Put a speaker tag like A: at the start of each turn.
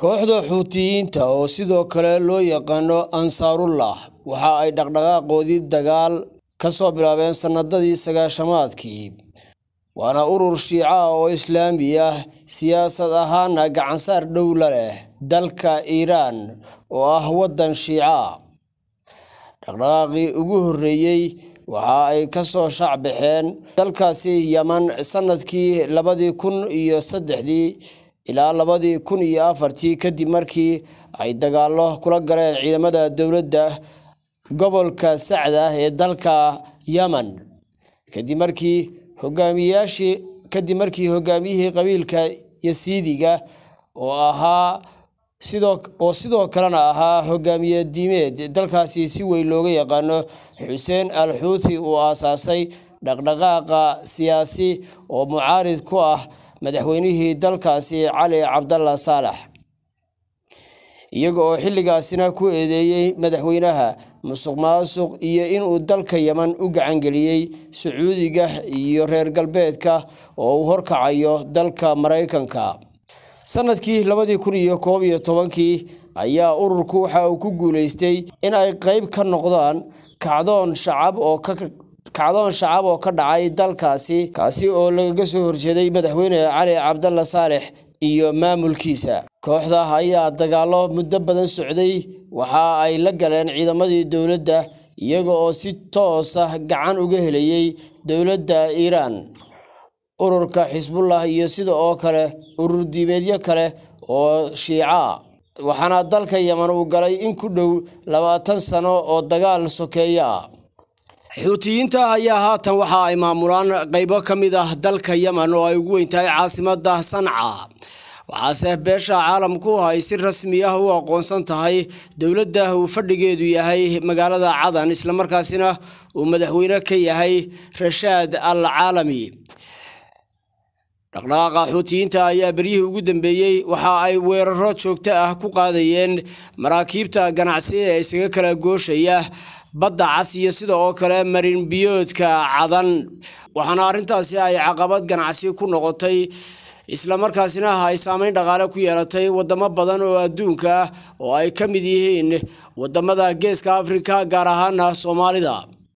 A: kooxda xuutiyiinta oo sidoo kale loo yaqaano ansaarullah waxa ay dhaqdhaqaaqoodii dagaal ka soo bilaabeen sannadadii sagaashamaadkii waana urur shiica ah oo islaami ah siyaasad ahaana gacansaar dhow la leh dalka iiraan oo ah waddan shiica dhaqdhaqaaqii ugu horreeyey waxa ay ka soo shaac dalkaasi yaman sannadkii labadii kun iyo saddexdii ilaa labadii kun iyo afartii kadib markii ay dagaalo kula galeen ciidamada dowladda gobolka sacda ee dalka yeman kadib markii hogaamiyaashii kadib markii hogaamiyihii qabiilka yasiidiga oo ahaa sidoo sidoo kalena ahaa hogaamiye diimeed dalkaasi si weyn looga yaqaano xuseen al xuuthi uu aasaasay dhaqdhaqaaqa siyaasi oo mucaarid ku ah madaxweynihii dalkaasi cali cabdalla saalax iyaga oo xilligaasina ku eedeeyey madaxweynaha musuq maasuq iyo inuu dalka yeman u gacangeliyey sacuudiga iyo reer galbeedka oo uu horkacayo dalka maraykanka sanadkii labadii kun iyo koob iyo tobankii ayaa ururku waxa uu ku guulaystay inay qayb ka noqdaan kacdoon shacab oo ka kacdoon shacab oo ka dhacay dalkaasi kaasi oo lagaga soo horjeeday madaxweyne cali cabdalla saalex iyo maamulkiisa kooxda ayaa dagaallo muddo badan socday waxa ay la galeen ciidamadii dowladda iyaga oo si toos ah gacan uga helayay dowladda iiraan ururka xisbullah iyo sida oo kale urur diimeedyo kale oo shiicaa waxaana dalka yeman uu galay in ku dhow labaatan sano oo dagaal sokeeya xuutiyiinta ayaa haatan waxa ay maamulaan qaybo ka mid ah dalka yemen oo ay ugu weyntahay caasimada sanca waxaase beesha caalamku ay si rasmi ah u aqoonsan tahay dowladda uu fadhigeedu yahay magaalada cadan islamarkaasina uu madaxweyne ka yahay rashaad al caalami dhaqdhaqaaqa xuutiyiinta ayaa beryihii ugu dambeeyey waxa ay weeraro joogto ah ku qaadayeen maraakiibta ganacsi ee isaga kala gooshaya badda cas iyo sida oo kale marin biyoodka cadan waxaana arrintaasi ay caqabad ganacsi ku noqotay islamarkaasina ay saameyn dhaqaale ku yeelatay wadamo badan oo adduunka ah oo ay ka mid yihiin wadamada geeska afrika gaar ahaana soomaalida